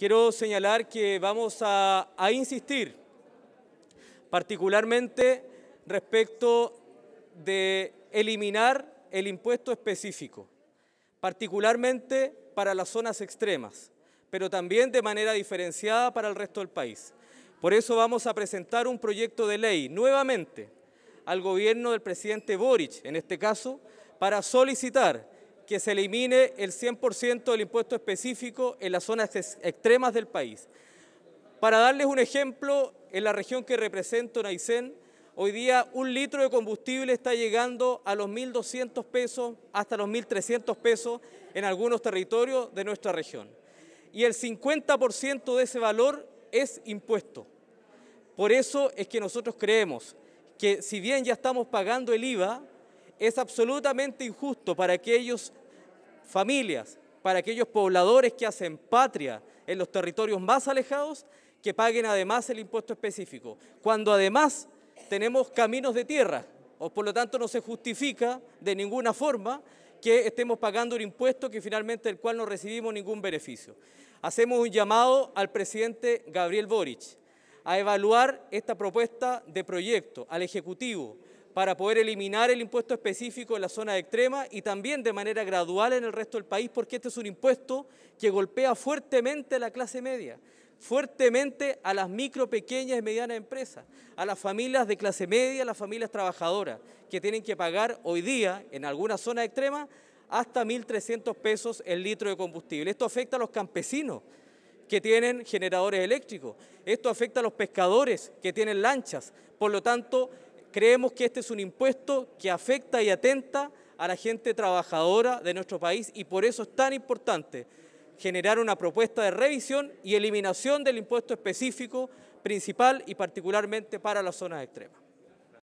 quiero señalar que vamos a, insistir particularmente respecto de eliminar el impuesto específico, particularmente para las zonas extremas, pero también de manera diferenciada para el resto del país. Por eso vamos a presentar un proyecto de ley nuevamente al gobierno del presidente Boric, en este caso, para solicitar que se elimine el 100% del impuesto específico en las zonas extremas del país. Para darles un ejemplo, en la región que represento, en Aysén, hoy día un litro de combustible está llegando a los 1.200 pesos, hasta los 1.300 pesos en algunos territorios de nuestra región. Y el 50% de ese valor es impuesto. Por eso es que nosotros creemos que si bien ya estamos pagando el IVA, es absolutamente injusto para aquellos familias, para aquellos pobladores que hacen patria en los territorios más alejados, que paguen además el impuesto específico. Cuando además tenemos caminos de tierra, o por lo tanto no se justifica de ninguna forma que estemos pagando un impuesto que finalmente del cual no recibimos ningún beneficio. Hacemos un llamado al presidente Gabriel Boric a evaluar esta propuesta de proyecto, al Ejecutivo, para poder eliminar el impuesto específico en la zona extrema y también de manera gradual en el resto del país, porque este es un impuesto que golpea fuertemente a la clase media, fuertemente a las micro, pequeñas y medianas empresas, a las familias de clase media, a las familias trabajadoras, que tienen que pagar hoy día en alguna zona extrema, hasta 1.300 pesos el litro de combustible. Esto afecta a los campesinos que tienen generadores eléctricos, esto afecta a los pescadores que tienen lanchas, por lo tanto Creemos que este es un impuesto que afecta y atenta a la gente trabajadora de nuestro país y por eso es tan importante generar una propuesta de revisión y eliminación del impuesto específico principal y particularmente para las zonas extremas.